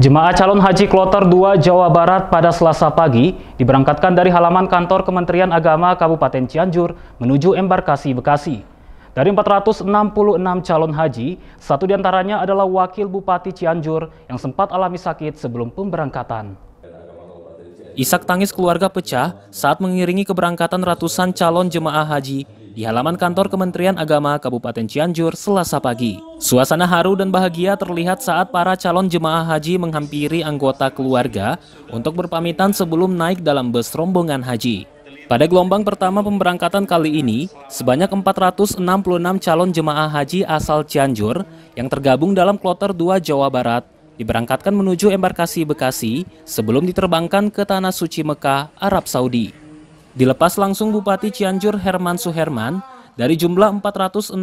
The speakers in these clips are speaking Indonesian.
Jemaah calon haji kloter 2 Jawa Barat pada selasa pagi diberangkatkan dari halaman kantor Kementerian Agama Kabupaten Cianjur menuju embarkasi Bekasi. Dari 466 calon haji, satu diantaranya adalah wakil Bupati Cianjur yang sempat alami sakit sebelum pemberangkatan. Isak tangis keluarga pecah saat mengiringi keberangkatan ratusan calon jemaah haji di halaman kantor Kementerian Agama Kabupaten Cianjur selasa pagi. Suasana haru dan bahagia terlihat saat para calon jemaah haji menghampiri anggota keluarga untuk berpamitan sebelum naik dalam bus rombongan haji. Pada gelombang pertama pemberangkatan kali ini, sebanyak 466 calon jemaah haji asal Cianjur yang tergabung dalam kloter 2 Jawa Barat diberangkatkan menuju embarkasi Bekasi sebelum diterbangkan ke Tanah Suci Mekah, Arab Saudi. Dilepas langsung Bupati Cianjur Herman Suherman, dari jumlah 466,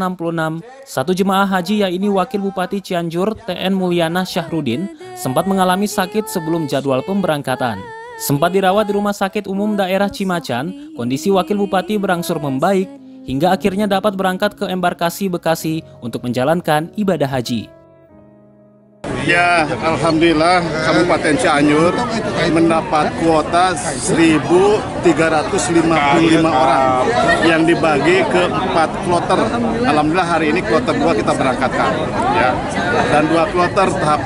satu jemaah haji yaitu Wakil Bupati Cianjur TN Mulyana Syahrudin sempat mengalami sakit sebelum jadwal pemberangkatan. Sempat dirawat di Rumah Sakit Umum Daerah Cimacan, kondisi Wakil Bupati berangsur membaik hingga akhirnya dapat berangkat ke embarkasi Bekasi untuk menjalankan ibadah haji. Ya, Alhamdulillah Kabupaten Cianjur mendapat kuota 1.355 orang yang dibagi ke 4 kloter. Alhamdulillah hari ini kloter 2 kita berangkatkan. Ya. Dan dua kloter tahap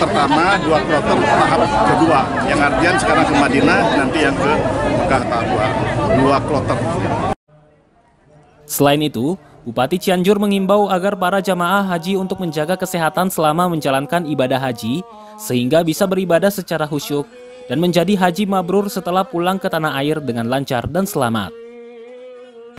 pertama, dua kloter tahap kedua. Yang artinya sekarang ke Madinah, nanti yang ke Mekah tahap dua. Dua kloter. Selain itu, Bupati Cianjur mengimbau agar para jamaah haji untuk menjaga kesehatan selama menjalankan ibadah haji, sehingga bisa beribadah secara khusyuk dan menjadi haji mabrur setelah pulang ke tanah air dengan lancar dan selamat.